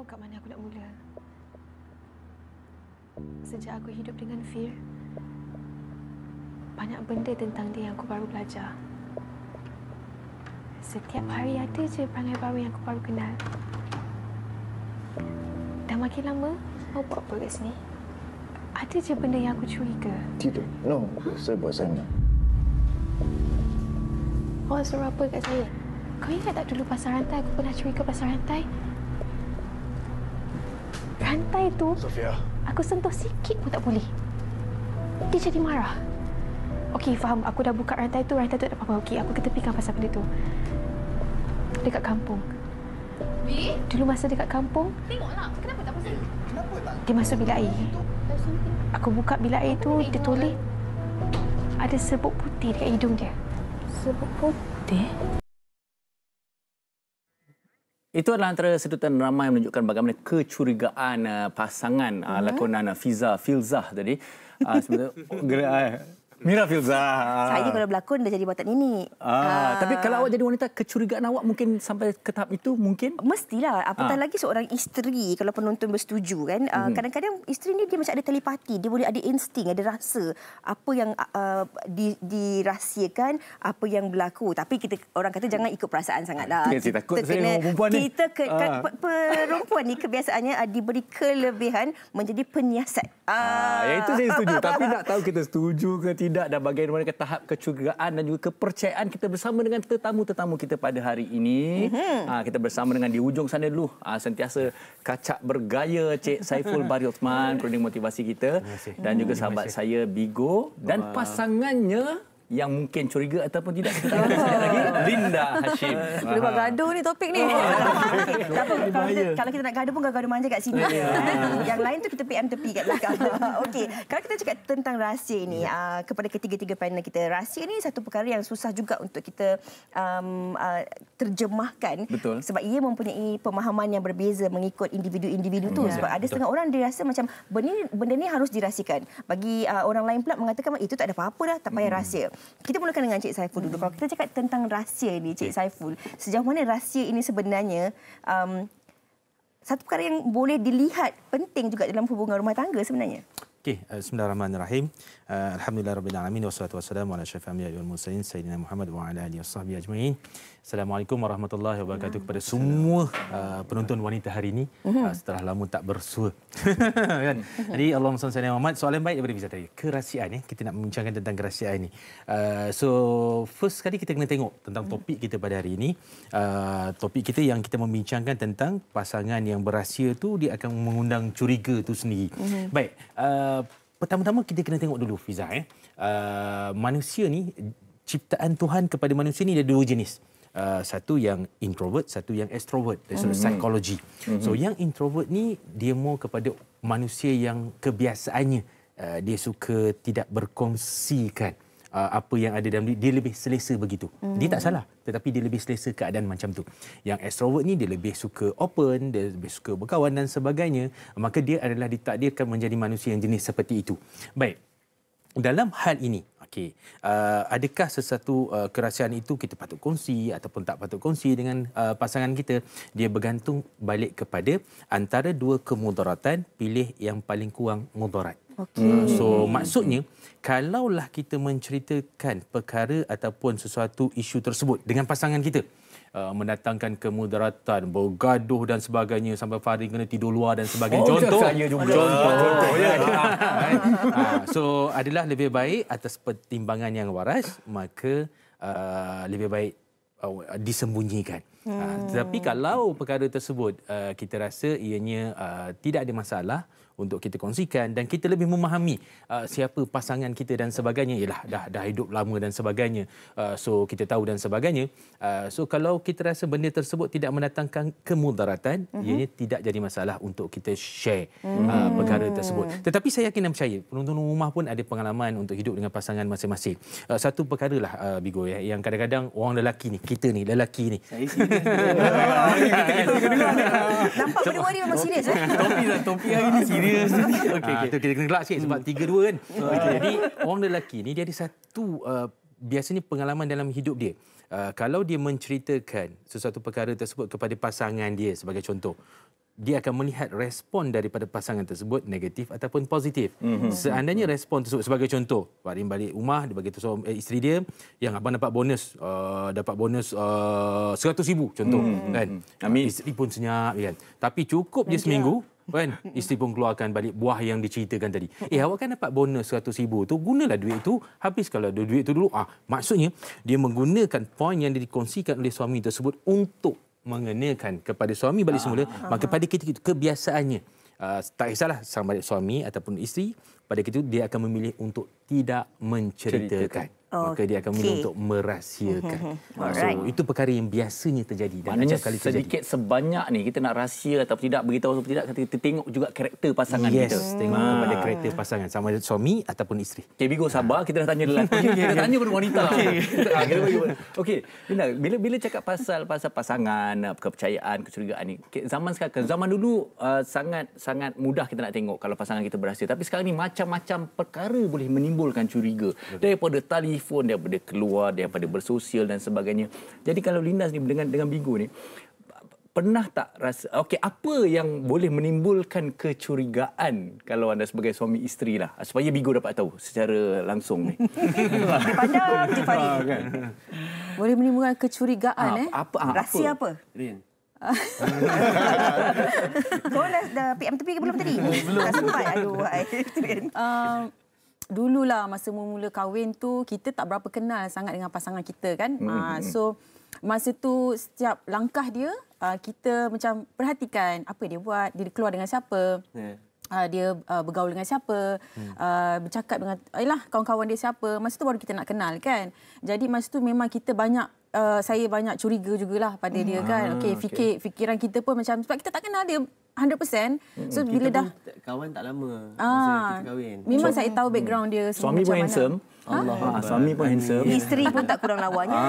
tahu kat mana aku nak mula. Sejak aku hidup dengan Fir, banyak benda tentang dia yang aku baru belajar. Setiap hari ada je perangai baru yang aku baru kenal. Dah makin lama, mau buat apa kat sini? Ada je benda yang aku curiga. Tidak. No, saya buat sana. Awak suruh apa kat saya? Kau ingat tak dulu pasal rantai aku pernah curiga pasal rantai? rantai tu Sofia. aku sentuh sikit pun tak boleh. Dia jadi marah. Okey, faham. Aku dah buka rantai tu. Rantai tu tak apa-apa. Okey, aku ketepikan pasal benda tu. Dekat kampung. Bi? Dulu masa dekat kampung. Tengoklah. Kenapa tak pasal? Kenapa tak? Dia masuk bilik air. Aku buka bilik air tu, dia tulis. Ada serbuk putih dekat hidung dia. Serbuk putih? Itu adalah antara sedutan ramai yang menunjukkan bagaimana kecurigaan uh, pasangan uh, lakonan uh, Fiza Filzah tadi. Uh, sebenarnya, eh, Mira Filza. Saya kalau berlakon dah jadi watak nini. Ah, ah. Tapi kalau awak jadi wanita, kecurigaan awak mungkin sampai ke tahap itu mungkin? Mestilah. Apatah ah. lagi seorang isteri kalau penonton bersetuju kan. Ah, mhm. Kadang-kadang hmm. isteri ni dia macam ada telepati. Dia boleh ada insting, ada rasa. Apa yang uh, di, dirahsiakan, apa yang berlaku. Tapi kita orang kata jangan ikut perasaan sangatlah. Ya, saya takut saya dengan perempuan ni. Kita ke, ah. perempuan ni kebiasaannya uh, diberi kelebihan menjadi penyiasat. Ah. ah. Yang itu saya setuju. Tapi nak tahu kita setuju ke tidak tidak dan bagaimana ke tahap kecurigaan dan juga kepercayaan kita bersama dengan tetamu-tetamu kita pada hari ini. Mm-hmm. kita bersama dengan di ujung sana dulu ah, sentiasa kacak bergaya Cik Saiful Bari Osman, kroning motivasi kita dan juga sahabat saya Bigo dan pasangannya yang mungkin curiga ataupun tidak kita tahu lagi Linda Hashim. Kita gaduh ni topik ni. Oh, tak apa kalau, kita nak gaduh pun gaduh manja kat sini. Ya. yang lain tu kita PM tepi kat belakang. Okey, kalau kita cakap tentang rahsia ni ya. uh, kepada ketiga-tiga panel kita. Rahsia ni satu perkara yang susah juga untuk kita um, uh, terjemahkan sebab ia mempunyai pemahaman yang berbeza mengikut individu-individu tu ya, sebab ada setengah orang dia rasa macam benda ni benda ni harus dirahsikan. Bagi uh, orang lain pula mengatakan eh, itu tak ada apa-apa dah tak payah hmm. rahsia kita mulakan dengan Cik Saiful dulu. Hmm. Kalau kita cakap tentang rahsia ini, Cik Saiful, sejauh mana rahsia ini sebenarnya um, satu perkara yang boleh dilihat penting juga dalam hubungan rumah tangga sebenarnya? Okey, eh, bismillahirrahmanirrahim. Uh, eh, Alhamdulillah rabbil alamin wassalatu wassalamu ala asyrafil anbiya'i wal mursalin sayyidina Muhammad wa ala alihi washabbihi ajmain. Assalamualaikum warahmatullahi wabarakatuh kepada semua uh, penonton wanita hari ini mhm. uh, setelah lama tak bersua. kan? Mhm. Jadi Allahumma salli ala Muhammad. Soalan baik daripada Fizah tadi. Kerahsiaan ya. Kita nak membincangkan tentang kerahsiaan ini. Uh, so first sekali kita kena tengok tentang mhm. topik kita pada hari ini. Uh, topik kita yang kita membincangkan tentang pasangan yang berahsia tu dia akan mengundang curiga tu sendiri. Baik. Uh, pertama-tama kita kena tengok dulu Fizah eh? ya. Uh, manusia ni ciptaan Tuhan kepada manusia ni ada dua jenis uh, satu yang introvert, satu yang extrovert. That's mm-hmm. psychology. Mm-hmm. So yang introvert ni dia mahu kepada manusia yang kebiasaannya uh, dia suka tidak berkongsikan uh, apa yang ada dalam dia, dia lebih selesa begitu. Mm-hmm. Dia tak mm. salah tetapi dia lebih selesa keadaan macam tu. Yang extrovert ni dia lebih suka open, dia lebih suka berkawan dan sebagainya. Maka dia adalah ditakdirkan menjadi manusia yang jenis seperti itu. Baik. Dalam hal ini Okey. Uh, adakah sesuatu uh, kerahsiaan itu kita patut kongsi ataupun tak patut kongsi dengan uh, pasangan kita? Dia bergantung balik kepada antara dua kemudaratan, pilih yang paling kurang mudarat. Okay. Uh, so maksudnya kalaulah kita menceritakan perkara ataupun sesuatu isu tersebut dengan pasangan kita, Uh, mendatangkan kemudaratan, bergaduh dan sebagainya sampai Fahri kena tidur luar dan sebagainya. Oh, contoh. Saya juga. Contoh. Ah, contoh. contoh. Ya. ya. Ah, ah, so adalah lebih baik atas pertimbangan yang waras maka uh, lebih baik uh, disembunyikan. Hmm. Uh, tetapi kalau perkara tersebut uh, kita rasa ianya uh, tidak ada masalah, untuk kita kongsikan dan kita lebih memahami uh, siapa pasangan kita dan sebagainya ialah dah dah hidup lama dan sebagainya uh, so kita tahu dan sebagainya uh, so kalau kita rasa benda tersebut tidak mendatangkan kemudaratan mm-hmm. ianya tidak jadi masalah untuk kita share mm-hmm. uh, mhm. perkara tersebut tetapi saya yakin dan percaya penonton rumah pun ada pengalaman untuk hidup dengan pasangan masing-masing uh, satu perkara lah uh, bigo ya yang kadang-kadang orang lelaki ni kita ni lelaki ni saya sini nampak berdua dia memang serius eh? topi lah topi hari ni serius serius ni. Okey okey. Ha, kita kena gelak sikit sebab hmm. 3 kan. Okay. Jadi orang lelaki ni dia ada satu uh, biasanya pengalaman dalam hidup dia. Uh, kalau dia menceritakan sesuatu perkara tersebut kepada pasangan dia sebagai contoh dia akan melihat respon daripada pasangan tersebut negatif ataupun positif. Mm-hmm. Seandainya respon tersebut sebagai contoh, Warim balik rumah dia bagi tahu so, eh, isteri dia yang abang dapat bonus uh, dapat bonus uh, ribu contoh mm-hmm. kan. Mhm, mhm. Amin. Isteri pun senyap kan. Tapi cukup dia lah. seminggu kan isteri pun keluarkan balik buah yang diceritakan tadi eh awak kan dapat bonus 100 ribu tu gunalah duit itu habis kalau ada duit tu dulu ah maksudnya dia menggunakan poin yang dikongsikan oleh suami tersebut untuk mengenakan kepada suami balik ah, semula ah. maka pada itu kebiasaannya uh, tak kisahlah sama balik suami ataupun isteri pada itu dia akan memilih untuk tidak menceritakan Ceritakan. Okay. Maka dia akan mula untuk merahsiakan. Mm-hmm. So, itu perkara yang biasanya terjadi. Maknanya kali sedikit terjadi. sebanyak ni kita nak rahsia atau tidak, beritahu atau tidak, kita tengok juga karakter pasangan yes, kita. tengok hmm. kepada karakter pasangan. Sama ada suami ataupun isteri. Okay, Bigo sabar, kita dah tanya lelaki. okay, kita tanya pada wanita. okay, ah, bila, bila cakap pasal pasal pasangan, kepercayaan, kecurigaan ni, zaman sekarang, zaman dulu uh, sangat sangat mudah kita nak tengok kalau pasangan kita berhasil. Tapi sekarang ni macam-macam perkara boleh menimbulkan curiga. Daripada tali telefon daripada keluar daripada bersosial dan sebagainya jadi kalau Linas ni dengan dengan Bigo ni pernah tak rasa okey apa yang boleh menimbulkan kecurigaan kalau anda sebagai suami isteri lah supaya Bigo dapat tahu secara langsung ni dipandang dipandang ah, kan? boleh menimbulkan kecurigaan ah, eh apa, ah, rahsia apa, apa? Rin. Kau dah, PM tepi ke belum tadi? Belum. Tak sempat. Aduh. Rin. Um, dululah masa mula-mula kahwin tu kita tak berapa kenal sangat dengan pasangan kita kan. Ah, hmm. Uh, so masa tu setiap langkah dia uh, kita macam perhatikan apa dia buat, dia keluar dengan siapa. Yeah. Uh, dia uh, bergaul dengan siapa uh, bercakap dengan ialah kawan-kawan dia siapa masa tu baru kita nak kenal kan jadi masa tu memang kita banyak uh, saya banyak curiga jugalah pada hmm. dia kan okey fikir okay. fikiran kita pun macam sebab kita tak kenal dia 100%. Hmm, so bila kita dah pun kawan tak lama ah, masa kita kahwin. Memang so, saya tahu background hmm. dia semua suami pun mana. handsome. Allah ha? suami pun handsome. Isteri pun tak kurang lawanya.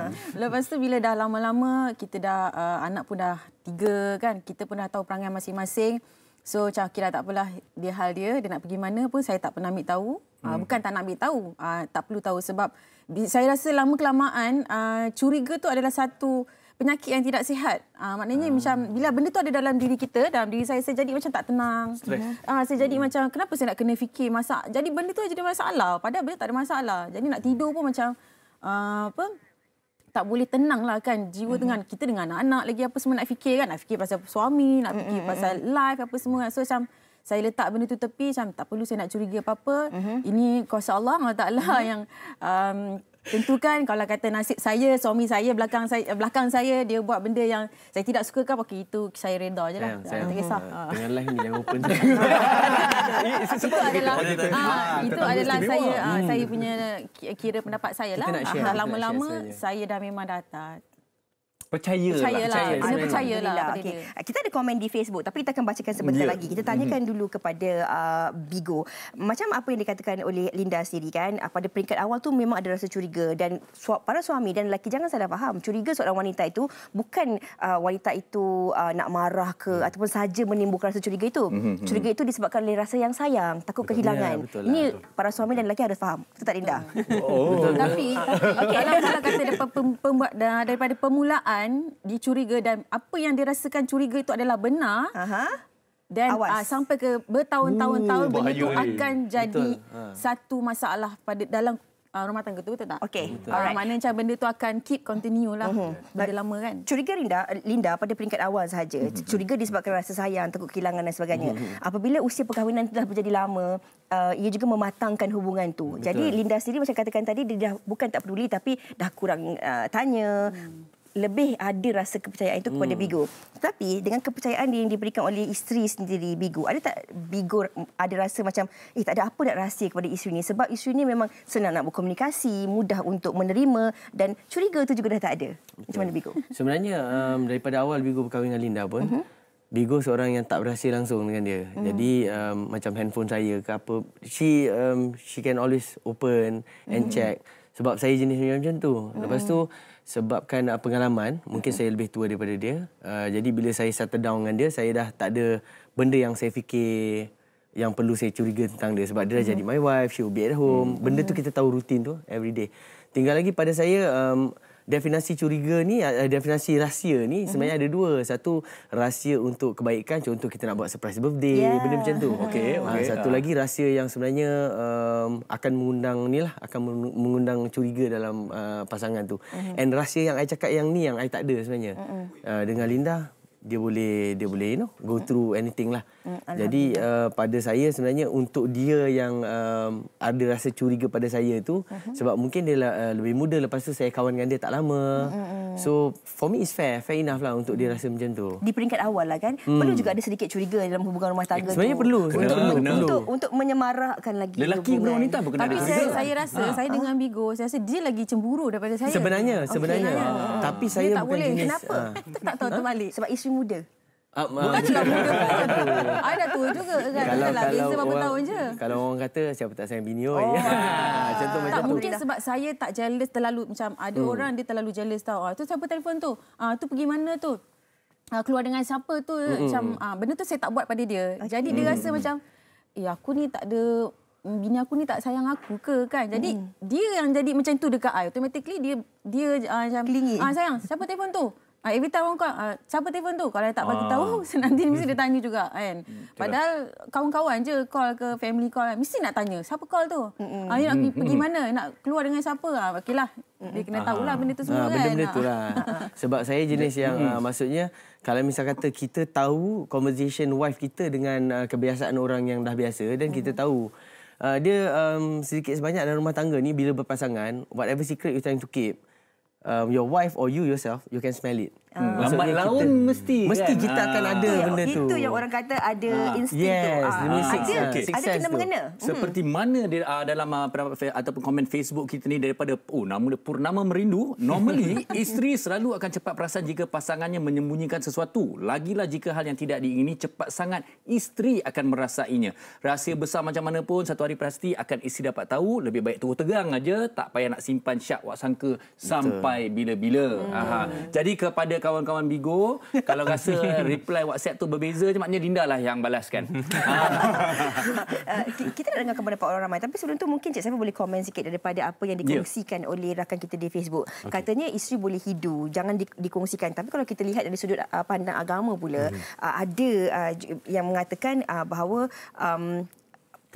Ah. Lepas tu bila dah lama-lama kita dah uh, anak pun dah tiga kan kita pun dah tahu perangai masing-masing. So macam kira tak apalah dia hal dia dia nak pergi mana pun saya tak pernah ambil tahu. Ah, hmm. Uh, bukan tak nak ambil tahu, uh, tak perlu tahu sebab saya rasa lama kelamaan uh, curiga tu adalah satu penyakit yang tidak sihat. Uh, maknanya uh. macam bila benda tu ada dalam diri kita, dalam diri saya saya jadi macam tak tenang. Stress. Uh, saya jadi hmm. macam kenapa saya nak kena fikir masa jadi benda tu jadi masalah padahal benda tak ada masalah. Jadi nak tidur pun macam uh, apa tak boleh tenang lah kan jiwa hmm. dengan mm-hmm. kita dengan anak-anak lagi apa semua nak fikir kan nak fikir pasal suami nak hmm, fikir mm-hmm. pasal hmm. life apa semua kan. so macam saya letak benda tu tepi macam tak perlu saya nak curiga apa-apa mm-hmm. ini kuasa Allah Allah Taala mm-hmm. yang um, tentu kan kalau kata nasib saya suami saya belakang saya eh, belakang saya dia buat benda yang saya tidak suka kan pakai itu saya reda je lah saya ah, tak kisah dengan ah. live ni yang open itu adalah ah, itu adalah saya hmm. saya punya kira pendapat saya lah lama-lama saya dah memang datang Percaya lah. Percaya lah. Percaya lah. Kita ada komen di Facebook tapi kita akan bacakan sebentar ya. lagi. Kita tanyakan mhm. dulu kepada uh, Bigo. Macam apa yang dikatakan oleh Linda sendiri kan. Uh, pada peringkat awal tu memang ada rasa curiga. Dan para suami dan lelaki jangan salah faham. Curiga seorang wanita itu bukan uh, wanita itu nak marah ke mhm. ataupun saja menimbulkan rasa curiga itu. Mhm, curiga itu disebabkan oleh rasa yang sayang. Takut kehilangan. Ya, lah, Ini para suami dan lelaki harus faham. Betul tak Linda? Oh. Tapi kalau kata daripada pemulaan dan dicuriga dan apa yang dirasakan curiga itu adalah benar. Aha. Dan uh, sampai ke bertahun-tahun-tahun benda itu akan jadi Betul. Ha. satu masalah pada dalam uh, rumah tangga itu. Betul tak? Okey. Uh, mana macam benda tu akan keep continue lah. Uh-huh. Benda lama kan. Curiga Linda, Linda pada peringkat awal sahaja. Uh-huh. Curiga disebabkan rasa sayang, takut kehilangan dan sebagainya. Uh-huh. Apabila usia perkahwinan itu dah berjadi lama, uh, ia juga mematangkan hubungan itu. Betul. Jadi Linda sendiri macam katakan tadi, dia dah bukan tak peduli tapi dah kurang uh, tanya. Uh-huh lebih ada rasa kepercayaan itu kepada hmm. Bigo. Tetapi dengan kepercayaan yang diberikan oleh isteri sendiri Bigo, ada tak Bigo ada rasa macam eh tak ada apa nak rahsia kepada isteri ni sebab isteri ni memang senang nak berkomunikasi, mudah untuk menerima dan curiga tu juga dah tak ada. Okay. Macam mana Bigo? Sebenarnya um, daripada awal Bigo berkahwin dengan Linda pun, uh-huh. Mhm. Bigo seorang yang tak berhasil langsung dengan dia. Hmm. Jadi um, macam handphone saya ke apa she um, she can always open and hmm. check sebab saya jenis macam tu. Lepas tu mhm sebabkan uh, pengalaman mungkin saya lebih tua daripada dia uh, jadi bila saya settle down dengan dia saya dah tak ada benda yang saya fikir yang perlu saya curiga tentang dia sebab dia dah jadi my wife she will be at home benda tu kita tahu rutin tu every day. tinggal lagi pada saya um, definisi curiga ni eh, eh, definisi rahsia ni uh-huh. sebenarnya ada dua satu rahsia untuk kebaikan contoh kita nak buat surprise birthday yeah. benda macam tu okey okay. ha, satu ah. lagi rahsia yang sebenarnya um, akan mengundang ni lah, akan mengundang curiga dalam uh, pasangan tu uh-huh. and rahsia yang saya cakap yang ni yang saya tak ada sebenarnya uh-huh. uh, dengan Linda dia boleh dia boleh you know go through anything lah Hmm, Jadi uh, pada saya sebenarnya untuk dia yang um, ada rasa curiga pada saya itu uh mhm. -huh. sebab mungkin dia uh, lebih muda lepas tu saya kawan dengan dia tak lama. Uh -huh. So for me is fair, fair enough lah untuk dia rasa macam tu. Di peringkat awal lah kan, hmm. perlu juga ada sedikit curiga dalam hubungan rumah tangga sebenarnya Perlu, sebenarnya untuk, perlu. Untuk, untuk untuk menyemarakkan lagi Lelaki hubungan. Lelaki dengan wanita berkenaan. Tapi saya, rasa ha. saya dengan Bigo, saya rasa dia lagi cemburu daripada saya. Sebenarnya, sebenarnya. Okay. Ah. Tapi saya tak bukan boleh. jenis. Kenapa? Ha. Tak tahu tu terbalik. Sebab isteri muda. Um, Bukan um, juga muda Saya kan? dah tua juga kan? Kalau, lah, kalau berapa orang, tahun je. Kalau orang kata siapa tak sayang bini oh, oi. Oh. Contoh tak, macam tak, tu. Mungkin sebab saya tak jealous terlalu macam ada hmm. orang dia terlalu jealous tau. Ah, tu siapa telefon tu? Ah, tu pergi mana tu? Ah, keluar dengan siapa tu? Hmm. hmm macam hmm. ah, benda tu saya tak buat pada dia. Okay. Jadi dia hmm, rasa macam eh aku ni tak ada mm, bini aku ni tak sayang aku ke kan jadi hmm. dia yang jadi macam tu dekat I automatically dia dia uh, macam ah sayang siapa telefon tu Ah, every time orang kau, ah, siapa telefon tu? Kalau tak bagi ah. tahu, uh. nanti mesti dia hmm. tanya juga kan. Hmm, Padahal kawan-kawan je call ke family call, mesti nak tanya siapa call tu? Mm -mm. Uh, nak mm -mm. pergi hmm. mana? Nak keluar dengan siapa? Uh, okeylah, dia kena tahulah benda tu semua uh, kan. Benda-benda tu lah. Sebab saya jenis yang uh, maksudnya, kalau misalkan kata kita tahu conversation wife kita dengan uh, kebiasaan orang yang dah biasa dan kita tahu uh, dia um, sedikit sebanyak dalam rumah tangga ni bila berpasangan, whatever secret you trying to keep, um, your wife or you yourself, you can smell it. Uh, lambat laun kita, mesti kan? mesti kan? kita ah. akan ada itu, benda itu tu. Itu yang orang kata ada uh, instinct yes, tu. Uh, ada okay. ada kena mengena. Hmm. Seperti mana dia uh, dalam uh, ataupun komen Facebook kita ni daripada oh nama dia Purnama Merindu, normally isteri selalu akan cepat perasan jika pasangannya menyembunyikan sesuatu. Lagilah jika hal yang tidak diingini cepat sangat isteri akan merasainya. Rahsia besar macam mana pun satu hari pasti akan isteri dapat tahu, lebih baik terus tegang aja, tak payah nak simpan syak wak sangka sampai bila-bila. Hmm. Jadi kepada kawan-kawan Bigo kalau rasa reply WhatsApp tu berbeza je maknanya Dinda lah yang balaskan. uh, ah. eh, kita nak dengar pendapat orang ramai tapi sebelum tu mungkin Cik Safi boleh komen sikit daripada apa yang ya. dikongsikan yeah. oleh rakan kita di Facebook. Okay. Katanya isteri boleh hidu, jangan di, dikongsikan. Tapi kalau kita lihat dari sudut uh, ah, pandang agama pula, mm. uh, ada uh, yang mengatakan uh, bahawa um,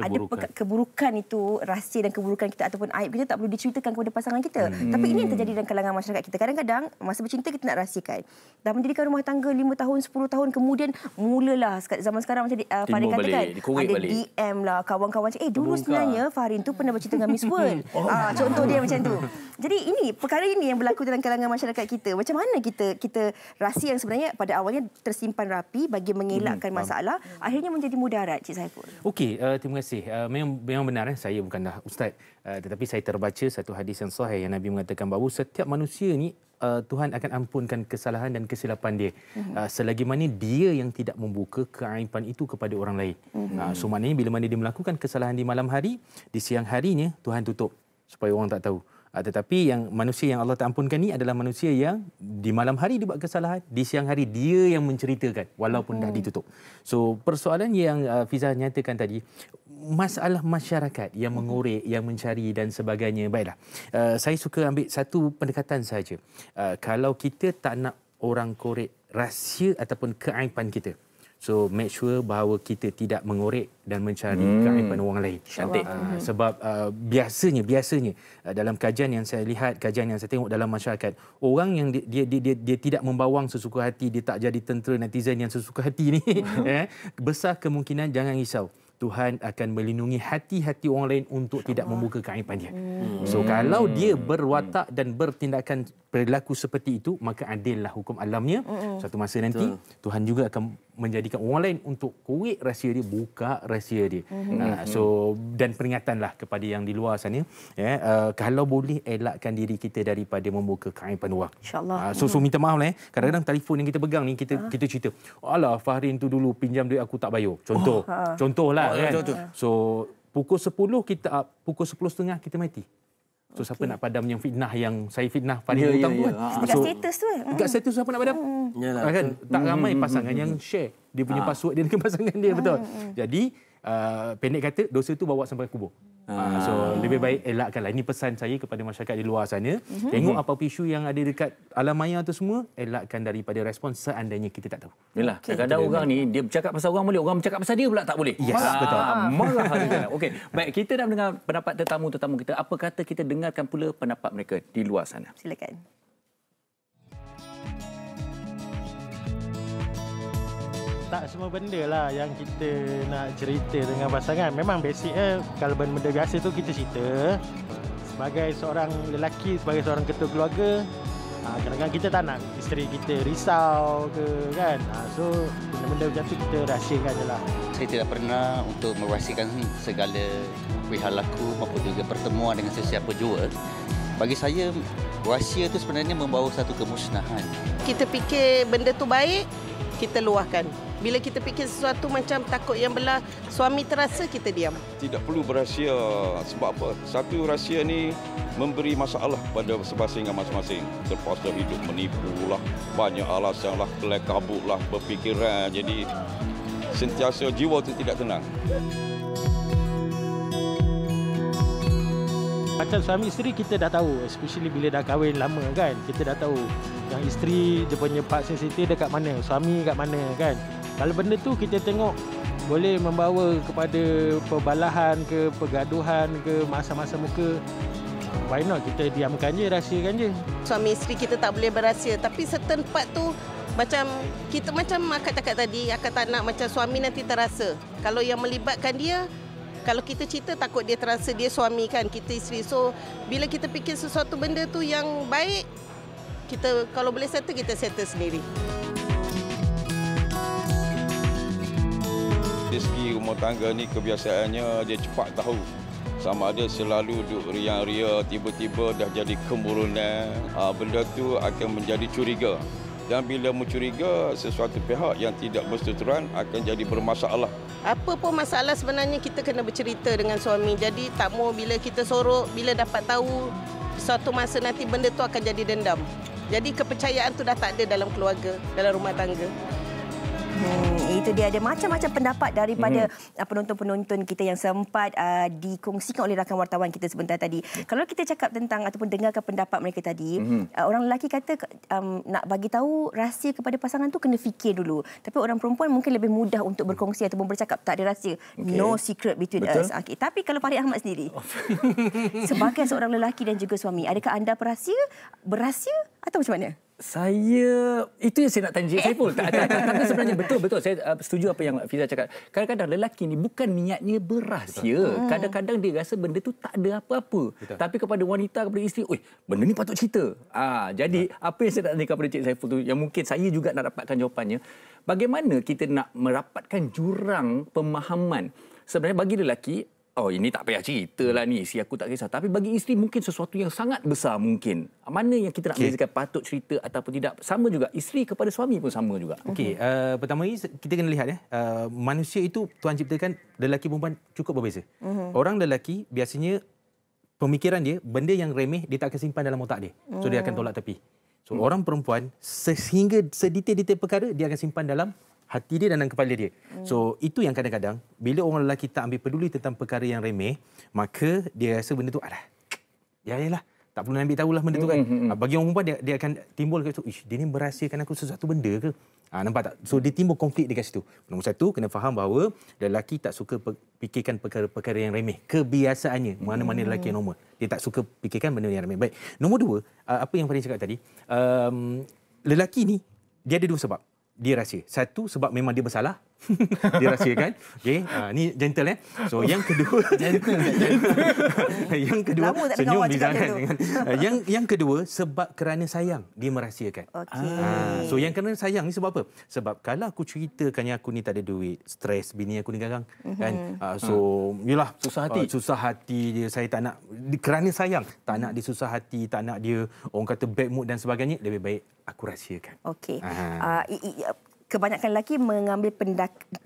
ada peka- keburukan itu rahsia dan keburukan kita ataupun aib kita tak perlu diceritakan kepada pasangan kita hmm. tapi ini yang terjadi dalam kalangan masyarakat kita kadang-kadang masa bercinta kita nak rahsiakan dah mendirikan rumah tangga 5 tahun 10 tahun kemudian mulalah zaman sekarang macam uh, Farin kata kan ada balik. DM lah kawan-kawan cik, eh dulu Terbuka. sebenarnya Farin tu pernah bercinta dengan Miss World oh. uh, contoh dia macam tu Jadi ini perkara ini yang berlaku dalam kalangan masyarakat kita. Macam mana kita kita rahsia yang sebenarnya pada awalnya tersimpan rapi bagi mengelakkan hmm, masalah hmm. akhirnya menjadi mudarat Cik Saiful. Okey, uh, terima kasih. Uh, memang memang benar eh saya bukanlah ustaz uh, tetapi saya terbaca satu hadis yang sahih yang Nabi mengatakan bahawa setiap manusia ni Tuhan akan ampunkan kesalahan dan kesilapan dia mm-hmm. selagi mana dia yang tidak membuka keaiban itu kepada orang lain. Mm-hmm. So maknanya bila mana dia melakukan kesalahan di malam hari, di siang harinya Tuhan tutup supaya orang tak tahu. Ah, tetapi yang manusia yang Allah tak ampunkan ni adalah manusia yang di malam hari dia buat kesalahan, di siang hari dia yang menceritakan walaupun hmm. dah ditutup. So persoalan yang uh, Fiza nyatakan tadi masalah masyarakat yang hmm. mengorek, hmm. yang mencari dan sebagainya. Baiklah. Ah, saya suka ambil satu pendekatan saja. kalau kita tak nak orang korek rahsia ataupun keaiban kita. So make sure bahawa kita tidak mengorek dan mencari hmm. keaiban orang lain. Cantik. Uh, sebab uh, biasanya biasanya uh, dalam kajian yang saya lihat, kajian yang saya tengok dalam masyarakat, orang yang dia dia dia, dia, dia tidak membawang sesuka hati, dia tak jadi tentera netizen yang sesuka hati ni, hmm. eh, besar kemungkinan jangan risau. Tuhan akan melindungi hati-hati orang lain untuk Allah. tidak membuka keaiban dia. Hmm. So kalau dia hmm. berwatak dan bertindakan perilaku seperti itu, maka adillah hukum alamnya. Hmm. Satu masa nanti, Betul. Tuhan juga akan menjadikan orang lain untuk kuit rahsia dia buka rahsia dia. Mm-hmm. Uh, so dan peringatanlah kepada yang di luar sana ya uh, kalau boleh elakkan diri kita daripada membuka kain wang. insya Uh, so so mhm. minta maaf lah eh. Kadang-kadang telefon yang kita pegang ni kita uh. kita cerita. Alah Fahrin tu dulu pinjam duit aku tak bayar. Contoh. Oh. Ha. Contohlah oh, ya, kan. Contoh. Ah. So pukul 10 kita uh, pukul 10.30 kita mati. So okay. nak padam yang fitnah yang saya fitnah pada yeah, hutang yeah, tu yeah. kan. Ya. dekat status tu. Mm. Dekat status siapa nak padam? Mm. kan? Betul. Tak hmm, ramai hmm, hmm, pasangan mm. yang share. Dia punya ha. password dia dengan pasangan dia. Mm. Betul. Mm. Jadi uh, pendek kata dosa tu bawa sampai kubur. Ah, ah. So lebih baik elakkanlah Ini pesan saya kepada masyarakat di luar sana mm-hmm. Tengok mhm. apa isu yang ada dekat alam maya tu semua Elakkan daripada respon seandainya kita tak tahu Yalah, okay. kadang-kadang okay. orang ni Dia bercakap pasal orang boleh Orang bercakap pasal dia pula tak boleh Yes, ah, betul Marah kan. Okey, baik kita dah mendengar pendapat tetamu-tetamu kita Apa kata kita dengarkan pula pendapat mereka di luar sana Silakan tak semua benda lah yang kita nak cerita dengan pasangan Memang basic eh, kalau benda-benda biasa tu kita cerita Sebagai seorang lelaki, sebagai seorang ketua keluarga ha, Kadang-kadang kita tak nak isteri kita risau ke kan ha, So benda-benda macam tu kita rahsiakan je lah Saya tidak pernah untuk merahsiakan segala perihal aku Maupun juga pertemuan dengan sesiapa jua Bagi saya, rahsia tu sebenarnya membawa satu kemusnahan Kita fikir benda tu baik, kita luahkan bila kita fikir sesuatu macam takut yang belah suami terasa kita diam. Tidak perlu berahsia sebab apa? Satu rahsia ni memberi masalah pada masing-masing masing-masing. Terpaksa hidup menipu lah, banyak alasan lah, kelekabut lah, berfikiran. Jadi sentiasa jiwa tu tidak tenang. Macam suami isteri kita dah tahu, especially bila dah kahwin lama kan, kita dah tahu yang isteri dia punya part sensitif dekat mana, suami dekat mana kan. Kalau benda tu kita tengok boleh membawa kepada perbalahan ke pergaduhan ke masa-masa muka why not kita diamkan je rahsiakan je suami isteri kita tak boleh berahsia tapi certain part tu macam kita macam akak cakap tadi akak tak nak macam suami nanti terasa kalau yang melibatkan dia kalau kita cerita takut dia terasa dia suami kan kita isteri so bila kita fikir sesuatu benda tu yang baik kita kalau boleh settle kita settle sendiri dari segi rumah tangga ni kebiasaannya dia cepat tahu sama ada selalu duduk ria-ria tiba-tiba dah jadi kemurunan ha, benda tu akan menjadi curiga dan bila mencuriga sesuatu pihak yang tidak bersetuan akan jadi bermasalah. Apa pun masalah sebenarnya kita kena bercerita dengan suami. Jadi tak mau bila kita sorok, bila dapat tahu suatu masa nanti benda tu akan jadi dendam. Jadi kepercayaan tu dah tak ada dalam keluarga, dalam rumah tangga. Hmm, itu dia ada macam-macam pendapat daripada hmm. Uh, penonton-penonton kita yang sempat uh, dikongsikan oleh rakan wartawan kita sebentar tadi. Yeah. Kalau kita cakap tentang ataupun dengarkan pendapat mereka tadi, hmm. uh, orang lelaki kata um, nak bagi tahu rahsia kepada pasangan tu kena fikir dulu. Tapi orang perempuan mungkin lebih mudah untuk berkongsi ataupun bercakap tak ada rahsia. Okay. No secret between Betul. us. Okay. Tapi kalau Farid Ahmad sendiri oh. sebagai seorang lelaki dan juga suami, adakah anda berahsia? Berahsia atau macam mana? saya itu yang saya nak tanya saya pun tak, tak, tak, tapi sebenarnya betul betul saya uh, setuju apa yang Fiza cakap kadang-kadang lelaki ni bukan niatnya berahsia ya. hmm. kadang-kadang dia rasa benda tu tak ada apa-apa tapi kepada wanita kepada isteri oi benda ni patut cerita ah jadi betul. apa yang saya nak tanya kepada cik Saiful tu yang mungkin saya juga nak dapatkan jawapannya bagaimana kita nak merapatkan jurang pemahaman sebenarnya bagi lelaki Oh ini tak payah cerita lah ni Si aku tak kisah Tapi bagi isteri mungkin sesuatu yang sangat besar mungkin Mana yang kita nak okay. bezakan patut cerita ataupun tidak Sama juga Isteri kepada suami pun sama juga Okey uh, pertama kita kena lihat ya uh, Manusia itu tuan ciptakan lelaki perempuan cukup berbeza uh-huh. Orang lelaki biasanya Pemikiran dia benda yang remeh dia tak akan simpan dalam otak dia So dia akan hmm. tolak tepi So uh orang perempuan sehingga sedetail-detail perkara Dia akan simpan dalam hati dia dan dalam kepala dia. Hmm. So itu yang kadang-kadang bila orang lelaki tak ambil peduli tentang perkara yang remeh, maka dia rasa benda tu alah. Ya ya lah. Tak perlu ambil tahulah benda tu kan. Hmm. Bagi orang perempuan dia, dia akan timbul kata, "Ish, dia ni merahsiakan aku sesuatu benda ke?" Ah ha, nampak tak? So dia timbul konflik dekat situ. Nombor satu, kena faham bahawa lelaki tak suka fikirkan perkara-perkara yang remeh. Kebiasaannya, mana-mana mm. lelaki yang normal. Dia tak suka fikirkan benda yang remeh. Baik, nombor dua, ah, apa yang Fadil cakap tadi, um, lelaki ni, dia ada dua sebab dia rahsia. Satu, sebab memang dia bersalah. dirahsiakan. Okey, uh, ni gentle eh. So yang kedua gentle. Eh. yang kedua senyum tak dengan, dengan, dengan yang yang kedua sebab kerana sayang dia merahsiakan. Okay. Uh, ah, so yang kerana sayang ni sebab apa? Sebab kalau aku ceritakan yang aku ni tak ada duit, stres bini aku ni garang mhm. kan. Uh, so yalah susah hati. Uh, susah hati dia saya tak nak kerana sayang tak nak dia susah hati, tak nak dia orang kata bad mood dan sebagainya lebih baik aku rahsiakan. Okey. Uh, kebanyakan lelaki mengambil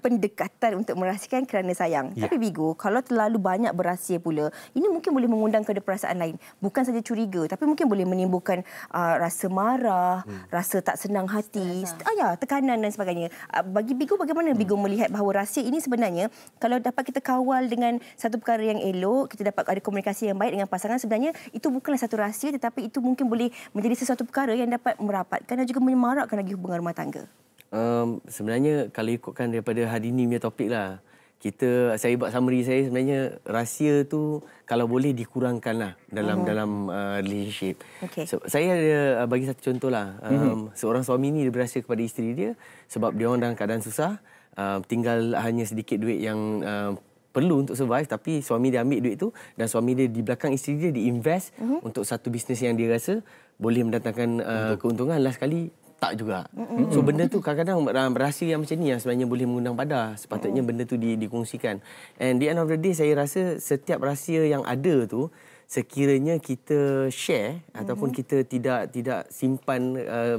pendekatan untuk merahsiakan kerana sayang. Ya. Tapi Bigo, kalau terlalu banyak berahsia pula, ini mungkin boleh mengundang kepada perasaan lain. Bukan saja curiga, tapi mungkin boleh menimbulkan uh, rasa marah, hmm. rasa tak senang hati, st- lah. ah, ya, tekanan dan sebagainya. Uh, bagi Bigo, bagaimana hmm. Bigo melihat bahawa rahsia ini sebenarnya, kalau dapat kita kawal dengan satu perkara yang elok, kita dapat ada komunikasi yang baik dengan pasangan, sebenarnya itu bukanlah satu rahsia, tetapi itu mungkin boleh menjadi sesuatu perkara yang dapat merapatkan dan juga menyemarakkan lagi hubungan rumah tangga um, sebenarnya kalau ikutkan daripada hari ini punya topik lah. Kita saya buat summary saya sebenarnya rahsia tu kalau boleh dikurangkan lah dalam uh-huh. dalam uh, relationship. Okay. So, saya ada uh, bagi satu contohlah. Um, mm-hmm. seorang suami ni dia berahsia kepada isteri dia sebab dia orang dalam keadaan susah, uh, tinggal hanya sedikit duit yang uh, perlu untuk survive tapi suami dia ambil duit tu dan suami dia di belakang isteri dia diinvest uh-huh. Mhm. untuk satu bisnes yang dia rasa boleh mendatangkan uh, keuntungan last sekali tak juga. Mm-mm. So benda tu kadang-kadang rahsia yang macam ni yang sebenarnya boleh mengundang pada sepatutnya benda tu di, dikongsikan. And the end of the day saya rasa setiap rahsia yang ada tu sekiranya kita share mm-hmm. ataupun kita tidak tidak simpan uh,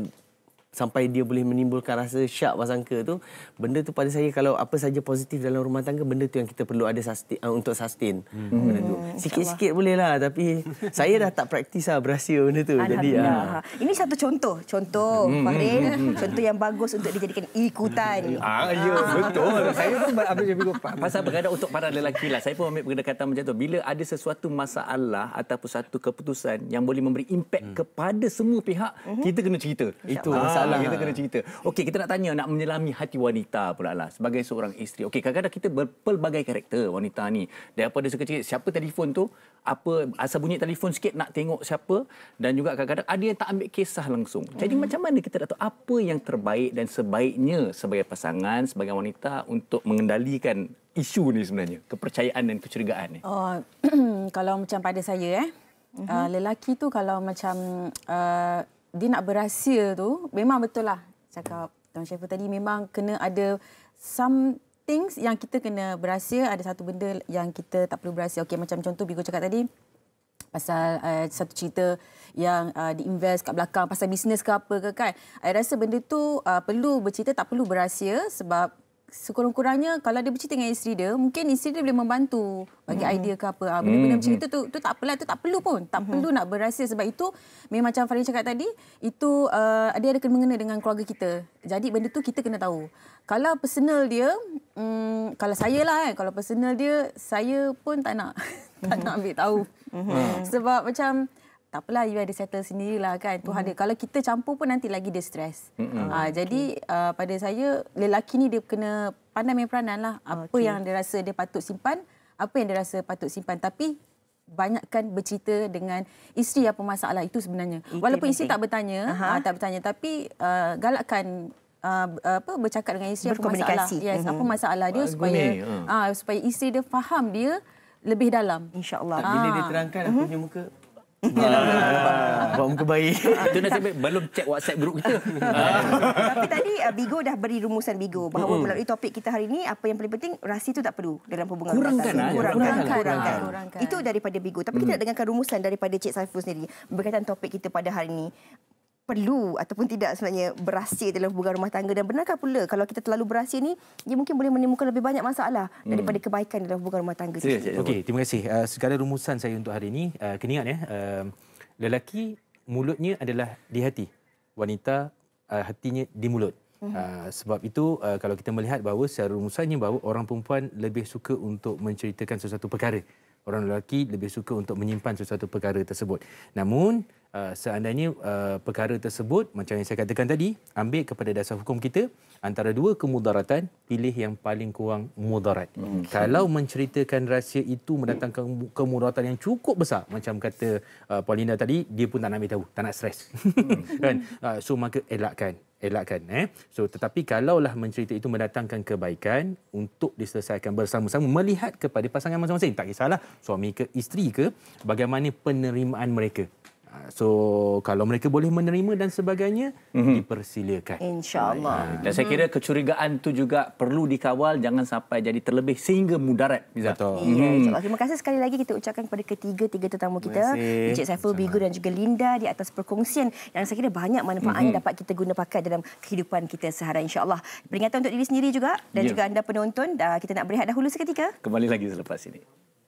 sampai dia boleh menimbulkan rasa syak wasangka tu benda tu pada saya kalau apa saja positif dalam rumah tangga benda tu yang kita perlu ada sustain, uh, untuk sustain hmm. benda tu hmm. sikit-sikit boleh lah tapi saya dah tak praktis lah berhasil benda tu jadi ha. ini satu contoh contoh hmm. hmm Fahrin hmm, contoh yang bagus untuk dijadikan ikutan ah, ya ah. betul saya pun ambil minggu pasal berada untuk para lelaki lah saya pun ambil berdekatan macam tu bila ada sesuatu masalah ataupun satu keputusan yang boleh memberi impak hmm. kepada semua pihak hmm. kita kena cerita itu ah masalah kita kena cerita. Okey, kita nak tanya nak menyelami hati wanita pula lah sebagai seorang isteri. Okey, kadang-kadang kita berpelbagai karakter wanita ni. Daripada sekecil siapa telefon tu, apa asal bunyi telefon sikit nak tengok siapa dan juga kadang-kadang ada yang tak ambil kisah langsung. Jadi hmm. macam mana kita nak tahu apa yang terbaik dan sebaiknya sebagai pasangan, sebagai wanita untuk mengendalikan isu ni sebenarnya, kepercayaan dan kecurigaan ni. Oh, kalau macam pada saya eh, mhm. Uh, lelaki tu kalau macam uh, dia nak berhasil tu memang betul lah cakap Tuan Syafa tadi memang kena ada some things yang kita kena berhasil ada satu benda yang kita tak perlu berhasil Okay macam contoh Bigo cakap tadi pasal uh, satu cerita yang uh, diinvest kat belakang pasal bisnes ke apa ke kan saya rasa benda tu uh, perlu bercerita tak perlu berhasil sebab sekurang-kurangnya kalau dia bercerita dengan isteri dia, mungkin isteri dia boleh membantu bagi mm. idea ke apa. Ha, benda-benda mm. macam hmm. itu, tu, tak apalah. tu tak perlu pun. Tak mm. perlu nak berasa sebab itu memang macam Farid cakap tadi, itu uh, dia ada kena-mengena dengan keluarga kita. Jadi benda tu kita kena tahu. Kalau personal dia, um, kalau saya lah kan, kalau personal dia, saya pun tak nak, tak nak ambil tahu. Hmm. sebab macam tak apalah you ada settle sendirilah kan Tuhan mm-hmm. dia kalau kita campur pun nanti lagi dia stres. Mm-hmm. Ha, ah, hmm. jadi uh, pada saya lelaki ni dia kena pandai main peranan lah apa okay. yang dia rasa dia patut simpan, apa yang dia rasa patut simpan tapi banyakkan bercerita dengan isteri apa masalah itu sebenarnya. Itu Walaupun isteri tak bertanya, uh-huh. tak bertanya tapi uh, galakkan uh, apa bercakap dengan isteri apa masalah. Yes, mm-hmm. apa mhm. masalah dia supaya uh. Uh, supaya isteri dia faham dia lebih dalam. InsyaAllah. Bila dia terangkan, uh-huh. aku mhm. punya muka Ah. Ah. baik. Itu nasib baik belum check WhatsApp group kita. Ah. Tapi tadi ah, Bigo dah beri rumusan Bigo bahawa mm. melalui topik kita hari ini apa yang paling penting rahsia itu tak perlu dalam hubungan kurangkan kurangkan, kurangkan, kurangkan, kurangkan. kurangkan. Itu daripada Bigo. Tapi kita mm. nak dengarkan rumusan daripada Cik Saiful sendiri berkaitan topik kita pada hari ini perlu ataupun tidak sebenarnya berhasil dalam hubungan rumah tangga dan benarkah pula kalau kita terlalu berhasil ni dia mungkin boleh menimbulkan lebih banyak masalah hmm. daripada hmm. kebaikan dalam hubungan rumah tangga. Ya, ya, ya. Okey, terima kasih. Uh, segala rumusan saya untuk hari ini uh, kena ingat ya. Uh, lelaki mulutnya adalah di hati. Wanita uh, hatinya di mulut. Uh, sebab itu uh, kalau kita melihat bahawa secara rumusannya bahawa orang perempuan lebih suka untuk menceritakan sesuatu perkara. Orang lelaki lebih suka untuk menyimpan sesuatu perkara tersebut. Namun, uh, seandainya uh, perkara tersebut macam yang saya katakan tadi ambil kepada dasar hukum kita antara dua kemudaratan pilih yang paling kurang mudarat. Okay. Hmm. Kalau menceritakan rahsia itu mendatangkan kemudaratan yang cukup besar macam kata uh, eh, Paulina tadi dia pun tak nak ambil tahu, tak nak stres. Hmm. kan? Uh, so maka elakkan elakkan eh so tetapi kalaulah mencerita itu mendatangkan kebaikan untuk diselesaikan bersama-sama melihat kepada pasangan masing-masing tak kisahlah suami ke isteri ke bagaimana penerimaan mereka Ah, so kalau mereka boleh menerima dan sebagainya mm-hmm. dipersilakan. Insyaallah. Ha. Dan saya mhm. kira kecurigaan itu juga perlu dikawal jangan sampai jadi terlebih sehingga mudarat. Betul. Mm-hmm. Terima kasih sekali lagi kita ucapkan kepada ketiga-tiga tetamu kita, Encik Saiful Bigu dan juga Linda di atas perkongsian yang saya kira banyak manfaatnya mm-hmm. dapat kita guna pakai dalam kehidupan kita sehari insya-Allah. Peringatan untuk diri sendiri juga dan yeah. juga anda penonton, kita nak berehat dahulu seketika. Kembali lagi selepas ini.